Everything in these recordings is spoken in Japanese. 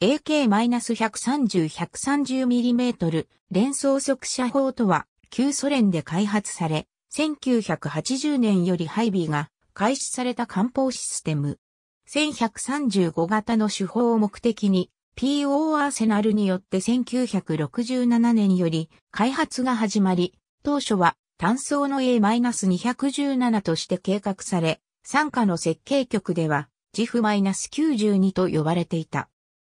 AK-130-130mm 連装速射砲とは旧ソ連で開発され、1980年より配備が開始された艦砲システム。1135型の手法を目的に PO アーセナルによって1967年より開発が始まり、当初は単装の A-217 として計画され、参加の設計局ではジフ9 2と呼ばれていた。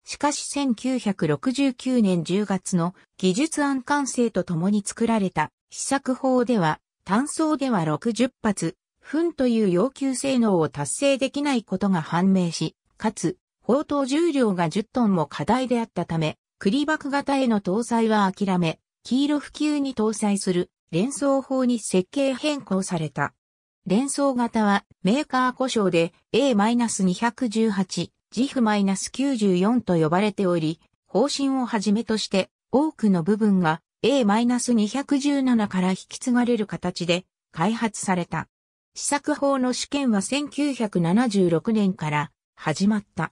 しかし1969年10月の技術案完成とともに作られた試作法では単装では60発、分という要求性能を達成できないことが判明し、かつ、砲塔重量が10トンも課題であったため、栗ク型への搭載は諦め、黄色普及に搭載する連装法に設計変更された。連装型はメーカー故障で A-218 GIF-94 と呼ばれており、方針をはじめとして多くの部分が A-217 から引き継がれる形で開発された。試作法の試験は1976年から始まった。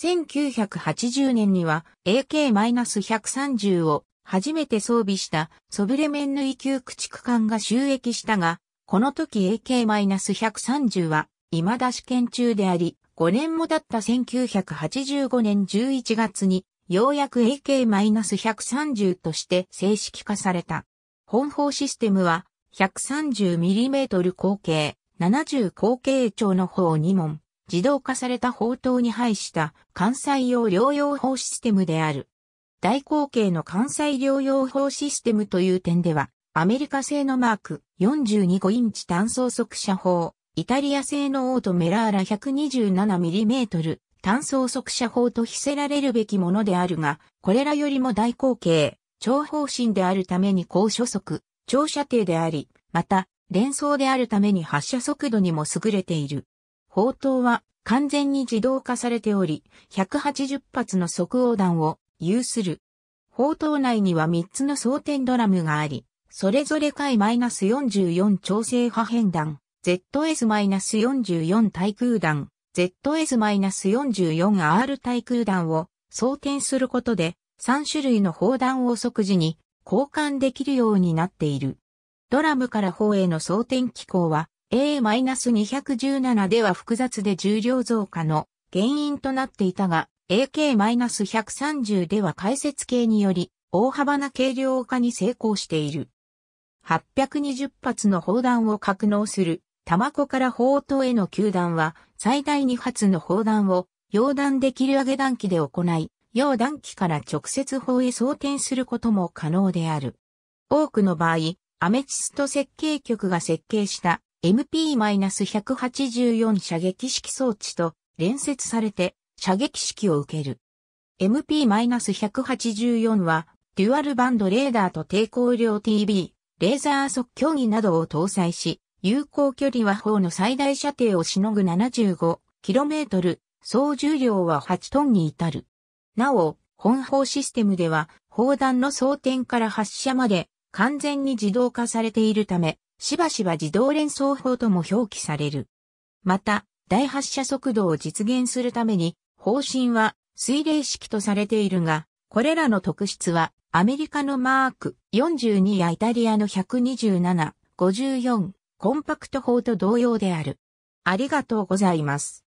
1980年には AK-130 を初めて装備したソブレメンヌイ級駆逐艦が収益したが、この時 AK-130 は未だ試験中であり、5年も経った1985年11月に、ようやく AK-130 として正式化された。本法システムは、130mm 口径、70口径長の砲2門、自動化された砲塔に配した関西用療養砲システムである。大口径の関西療養砲システムという点では、アメリカ製のマーク42 5インチ単装速射砲、イタリア製のオートメラーラ 127mm 単装速射砲と非せられるべきものであるが、これらよりも大口径、長方針であるために高初速、長射程であり、また、連装であるために発射速度にも優れている。砲塔は完全に自動化されており、180発の即応弾を有する。砲塔内には3つの装填ドラムがあり、それぞれ回 -44 調整破片弾、ZS-44 対空弾、ZS-44R 対空弾を装填することで3種類の砲弾を即時に交換できるようになっている。ドラムから砲への装填機構は A-217 では複雑で重量増加の原因となっていたが AK-130 では解説系により大幅な軽量化に成功している。820発の砲弾を格納する玉子から砲塔への球弾は、最大2発の砲弾を、溶弾で切り上げ弾機で行い、溶弾機から直接砲へ装填することも可能である。多くの場合、アメチスト設計局が設計した MP-184 射撃式装置と連接されて射撃式を受ける。MP-184 は、デュアルバンドレーダーと抵抗量 TB、レーザー速競技などを搭載し、有効距離は砲の最大射程をしのぐ 75km、総重量は8トンに至る。なお、本砲システムでは、砲弾の装填から発射まで完全に自動化されているため、しばしば自動連装砲とも表記される。また、大発射速度を実現するために、方針は水冷式とされているが、これらの特質は、アメリカのマーク42やイタリアの127、54、コンパクト法と同様である。ありがとうございます。